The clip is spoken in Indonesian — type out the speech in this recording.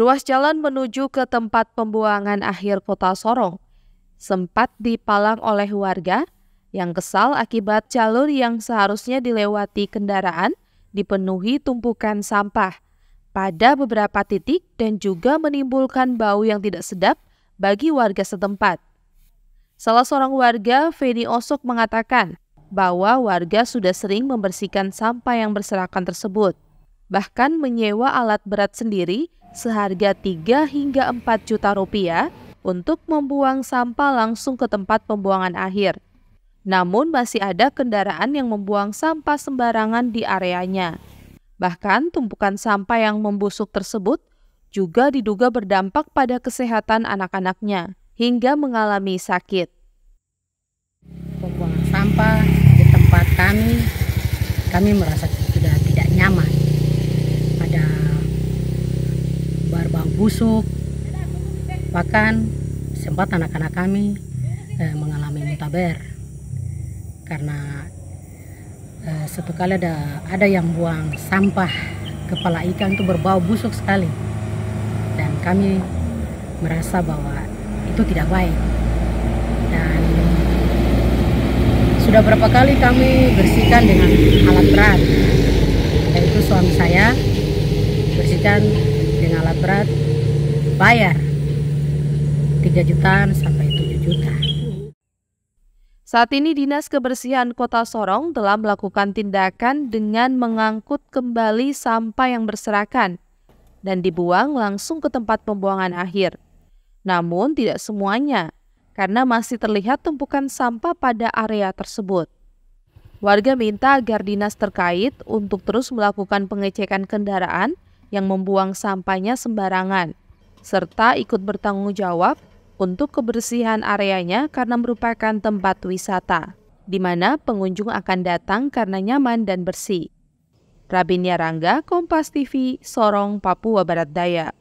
Ruas jalan menuju ke tempat pembuangan akhir kota Sorong sempat dipalang oleh warga yang kesal akibat jalur yang seharusnya dilewati kendaraan dipenuhi tumpukan sampah pada beberapa titik dan juga menimbulkan bau yang tidak sedap bagi warga setempat. Salah seorang warga, Feni Osok, mengatakan bahwa warga sudah sering membersihkan sampah yang berserakan tersebut, bahkan menyewa alat berat sendiri seharga 3 hingga 4 juta rupiah untuk membuang sampah langsung ke tempat pembuangan akhir. Namun masih ada kendaraan yang membuang sampah sembarangan di areanya. Bahkan tumpukan sampah yang membusuk tersebut juga diduga berdampak pada kesehatan anak-anaknya hingga mengalami sakit. Pembuangan sampah di tempat kami, kami merasa sudah tidak nyaman busuk bahkan sempat anak-anak kami eh, mengalami mutaber karena eh, satu kali ada ada yang buang sampah kepala ikan itu berbau busuk sekali dan kami merasa bahwa itu tidak baik dan sudah berapa kali kami bersihkan dengan alat berat yaitu suami saya bersihkan dengan alat berat bayar 3 jutaan sampai 7 juta. Saat ini Dinas Kebersihan Kota Sorong telah melakukan tindakan dengan mengangkut kembali sampah yang berserakan dan dibuang langsung ke tempat pembuangan akhir. Namun tidak semuanya, karena masih terlihat tumpukan sampah pada area tersebut. Warga minta agar dinas terkait untuk terus melakukan pengecekan kendaraan yang membuang sampahnya sembarangan, serta ikut bertanggung jawab untuk kebersihan areanya karena merupakan tempat wisata, di mana pengunjung akan datang karena nyaman dan bersih. Rabinia Rangga, Kompas TV, Sorong, Papua Barat Daya.